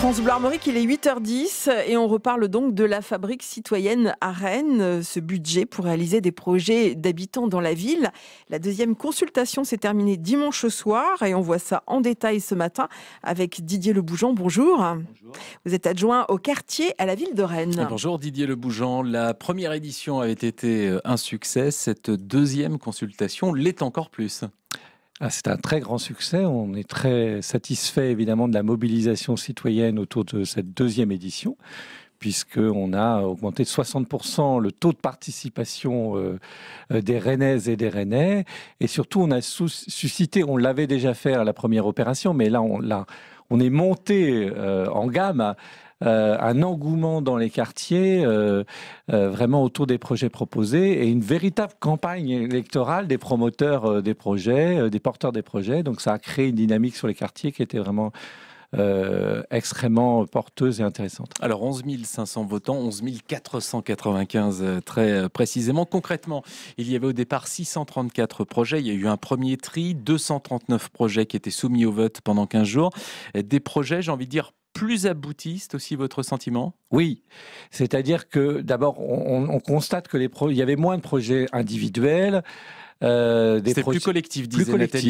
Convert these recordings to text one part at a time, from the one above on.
France Bleu Armorique, il est 8h10 et on reparle donc de la fabrique citoyenne à Rennes, ce budget pour réaliser des projets d'habitants dans la ville. La deuxième consultation s'est terminée dimanche soir et on voit ça en détail ce matin avec Didier Le Bonjour. Bonjour. Vous êtes adjoint au quartier à la ville de Rennes. Bonjour Didier Le Lebougeon, La première édition avait été un succès. Cette deuxième consultation l'est encore plus. Ah, c'est un très grand succès. On est très satisfait évidemment de la mobilisation citoyenne autour de cette deuxième édition puisqu'on a augmenté de 60% le taux de participation euh, euh, des Rennaises et des Rennais. Et surtout, on a suscité, on l'avait déjà fait à la première opération, mais là, on, est monté euh, en gamme hein, euh, un engouement dans les quartiers, euh, euh, vraiment autour des projets proposés, et une véritable campagne électorale des promoteurs des projets, des porteurs des projets. Donc ça a créé une dynamique sur les quartiers qui était vraiment... extrêmement porteuse et intéressante. Alors 11 500 votants, 11 495 très précisément. Concrètement, il y avait au départ 634 projets. Il y a eu un premier tri, 239 projets qui étaient soumis au vote pendant 15 jours. Des projets, j'ai envie de dire, plus aboutiste aussi votre sentiment Oui, c'est-à-dire que d'abord, on, constate que les il y avait moins de projets individuels. Euh, des projets plus collectifs, disait plus collectif,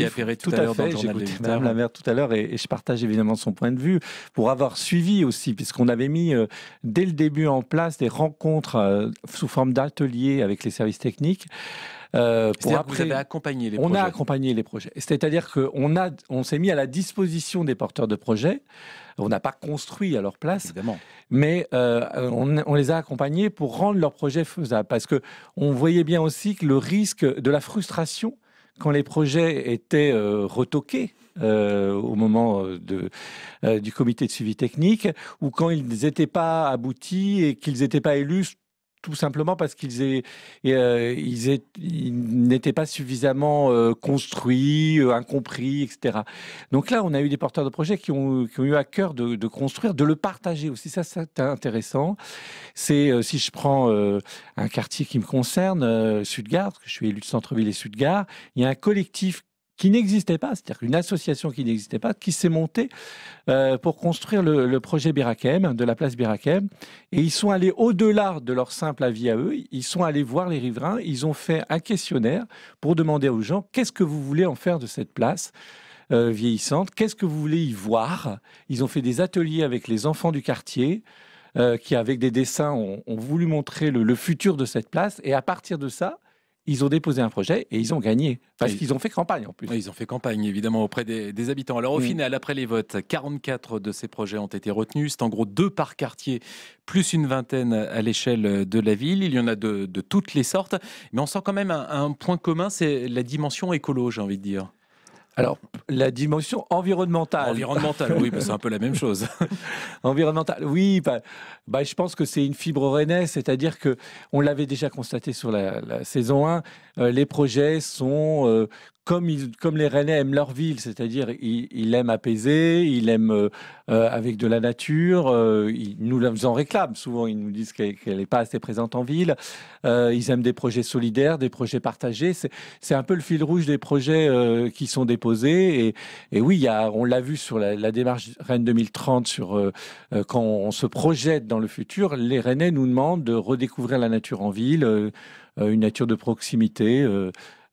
tout, à, fait. J'ai écouté Madame la maire tout à l'heure et, je partage évidemment son point de vue pour avoir suivi aussi, puisqu'on avait mis euh, dès le début en place des rencontres euh, sous forme d'ateliers avec les services techniques. Euh, pour après, vous avez accompagné on a accompagné les projets. C'est-à-dire qu'on a, on s'est mis à la disposition des porteurs de projets. On n'a pas construit à leur place, Évidemment. mais euh, on, les a accompagnés pour rendre leurs projets faisables. Parce que on voyait bien aussi que le risque de la frustration quand les projets étaient euh, retoqués au moment du comité de suivi technique, ou quand ils n'étaient pas aboutis et qu'ils n'étaient pas élus tout simplement parce qu'ils euh, n'étaient pas suffisamment euh, construits, euh, incompris, etc. Donc là, on a eu des porteurs de projets qui ont, eu à cœur de, construire, de le partager aussi. Ça, c'est intéressant. C'est si je prends un quartier qui me concerne, Sudgard, parce que je suis élu de centre-ville et Sudgard, il y a un collectif qui n'existait pas, c'est-à-dire une association qui n'existait pas, qui s'est montée euh, pour construire le, projet Birakem, de la place Birakem. Et ils sont allés au-delà de leur simple avis à eux, ils sont allés voir les riverains, ils ont fait un questionnaire pour demander aux gens qu'est-ce que vous voulez en faire de cette place euh, vieillissante, qu'est-ce que vous voulez y voir. Ils ont fait des ateliers avec les enfants du quartier. Euh, qui, avec des dessins, ont, voulu montrer le, futur de cette place. Et à partir de ça, ils ont déposé un projet et ils ont gagné. Parce qu'ils ont fait campagne en plus. ils ont fait campagne évidemment auprès des, habitants. Alors au final, après les votes, 44 de ces projets ont été retenus. C'est en gros deux par quartier, plus une vingtaine à l'échelle de la ville. Il y en a de, toutes les sortes. Mais on sent quand même un, un point commun, c'est la dimension écolo, j'ai envie de dire. Alors, la dimension environnementale. Environnementale, oui, bah, c'est un peu la même chose. environnementale, oui. Bah, bah, je pense que c'est une fibre rennais, c'est-à-dire que on l'avait déjà constaté sur la, saison 1, euh, les projets sont euh, comme, les Rennais aiment leur ville, c'est-à-dire il, aiment apaiser, ils aiment euh, euh, avec de la nature, euh, ils nous en réclament souvent, ils nous disent qu'elle n'est pas assez présente en ville, ils aiment des projets solidaires, des projets partagés, c'est un peu le fil rouge des projets qui sont déposés, et, oui, a, on l'a vu sur la, la, démarche Rennes 2030, sur, quand on se projette dans le futur, les Rennais nous demandent de redécouvrir la nature en ville, une nature de proximité.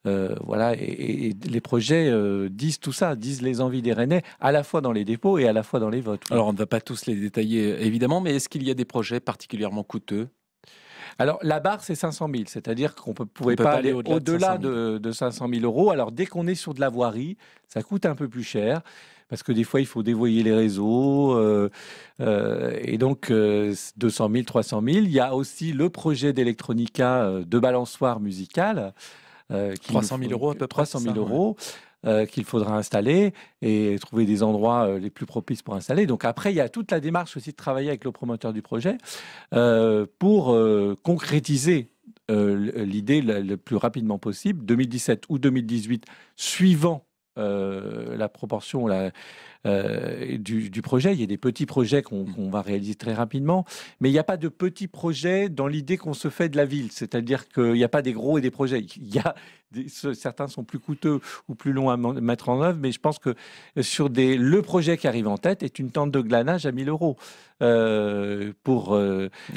Euh, voilà, et, les projets euh, disent tout ça, disent les envies des Rennais, à la fois dans les dépôts et à la fois dans les votes. Alors on ne va pas tous les détailler évidemment, mais est-ce qu'il y a des projets particulièrement coûteux alors, la barre, c'est 500 000, c'est-à-dire qu'on ne pouvait pas, aller au-delà de, de, 500 000 euros. Alors, dès qu'on est sur de la voirie, ça coûte un peu plus cher, parce que des fois, il faut dévoyer les réseaux. Euh, et donc, 200 000, 300 000. Il y a aussi le projet d'Electronica de balançoire musicale. 300 euh, 000 euros à peu près. 300 000 euros. Euh, qu'il faudra installer et trouver des endroits euh, les plus propices pour installer. Donc après, il y a toute la démarche aussi de travailler avec le promoteur du projet pour concrétiser l'idée le, plus rapidement possible. 2017 ou 2018, suivant euh, la proportion euh, du, projet. Il y a des petits projets qu'on mm. va réaliser très rapidement, mais il n'y a pas de petits projets dans l'idée qu'on se fait de la ville. C'est-à-dire qu'il n'y a pas des gros et des projets. Il y a certains sont plus coûteux ou plus longs à mettre en œuvre, mais je pense que sur des, le projet qui arrive en tête est une tente de glanage à 1000 euros euh, pour,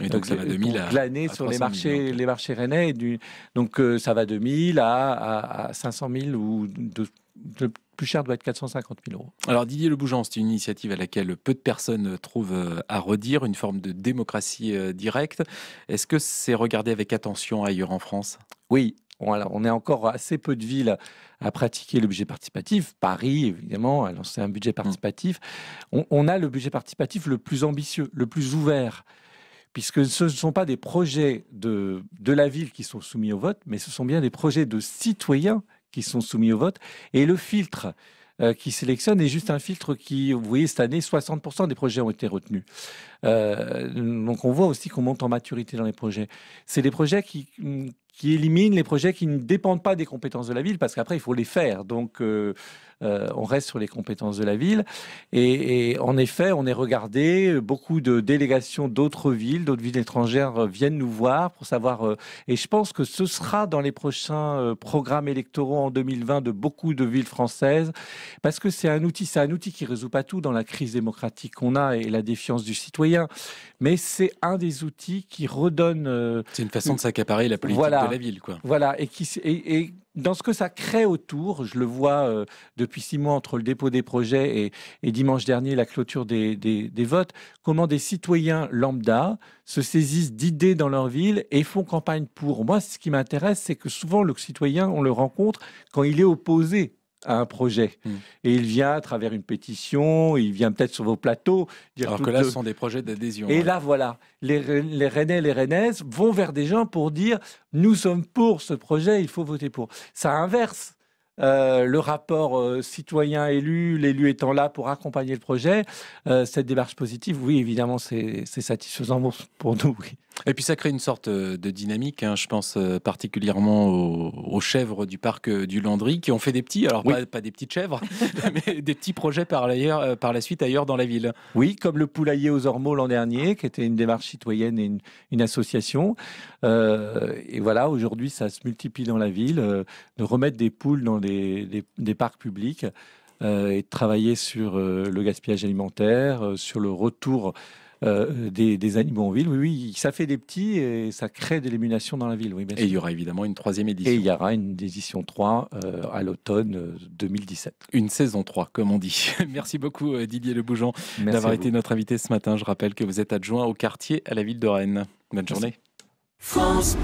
donc ça va de glaner sur les marchés, les marchés rennais. Du, donc ça va de 1000 à, à, à 500 000 ou de le plus cher doit être 450 000 euros. Alors Didier Le Bougeant, c'est une initiative à laquelle peu de personnes trouvent euh, à redire, une forme de démocratie euh, directe. Est-ce que c'est regardé avec attention ailleurs en France Oui, on est encore assez peu de villes à pratiquer le budget participatif. Paris, évidemment, a lancé un budget mm. participatif. On, a le budget participatif le plus ambitieux, le plus ouvert, puisque ce ne sont pas des projets de la ville qui sont soumis au vote, mais ce sont bien des projets de citoyens qui sont soumis au vote. Et le filtre euh, qui sélectionne est juste un filtre qui, vous voyez, cette année, 60% des projets ont été retenus. Euh, donc on voit aussi qu'on monte en maturité dans les projets. C'est des projets qui, qui élimine les projets qui ne dépendent pas des compétences de la ville, parce qu'après, il faut les faire. Donc, euh, euh, on reste sur les compétences de la ville. Et, en effet, on est regardé, beaucoup de délégations d'autres villes, d'autres villes étrangères viennent nous voir pour savoir. Euh, et je pense que ce sera dans les prochains programmes électoraux en 2020 de beaucoup de villes françaises, parce que c'est un outil, c'est un outil qui ne résout pas tout dans la crise démocratique qu'on a et la défiance du citoyen, mais c'est un des outils qui redonne... c'est une façon de s'accaparer la politique. Voilà, voilà. ville. Voilà, et, qui, et, dans ce que ça crée autour, je le vois euh, depuis six mois entre le dépôt des projets et, dimanche dernier la clôture des, votes, comment des citoyens lambda se saisissent d'idées dans leur ville et font campagne pour. Moi, ce qui m'intéresse, c'est que souvent le citoyen, on le rencontre quand il est opposé à un projet. Hmm. Et il vient à travers une pétition, il vient peut-être sur vos plateaux. Dire Alors que là, ce sont des projets d'adhésion. Et là, voilà, les, les Rennais, les Rennaises vont vers des gens pour dire nous sommes pour ce projet, il faut voter pour. Ça inverse euh, le rapport euh, citoyen-élu, l'élu étant là pour accompagner le projet, euh, cette démarche positive, oui, évidemment, c'est satisfaisant pour nous. Et puis ça crée une sorte de dynamique, hein, je pense particulièrement aux, chèvres du parc du Landry qui ont fait des petits, alors pas, des petites chèvres, mais des petits projets par, par la suite ailleurs dans la ville. Oui, comme le poulailler aux ormeaux l'an dernier, qui était une démarche citoyenne et une, une association. et voilà, aujourd'hui, ça se multiplie dans la ville. de remettre des poules dans des des, parcs publics euh, et travailler sur euh, le gaspillage alimentaire, euh, sur le retour des, animaux en ville. Oui, oui, ça fait des petits et ça crée de l'émulation dans la ville. Oui, Et il y aura évidemment une troisième édition. Et il y aura une édition 3 à l'automne 2017. Une saison 3, comme on dit. Merci beaucoup Didier Le Lebougeon d'avoir été notre invité ce matin. Je rappelle que vous êtes adjoint au quartier à la ville de Rennes. Bonne journée. France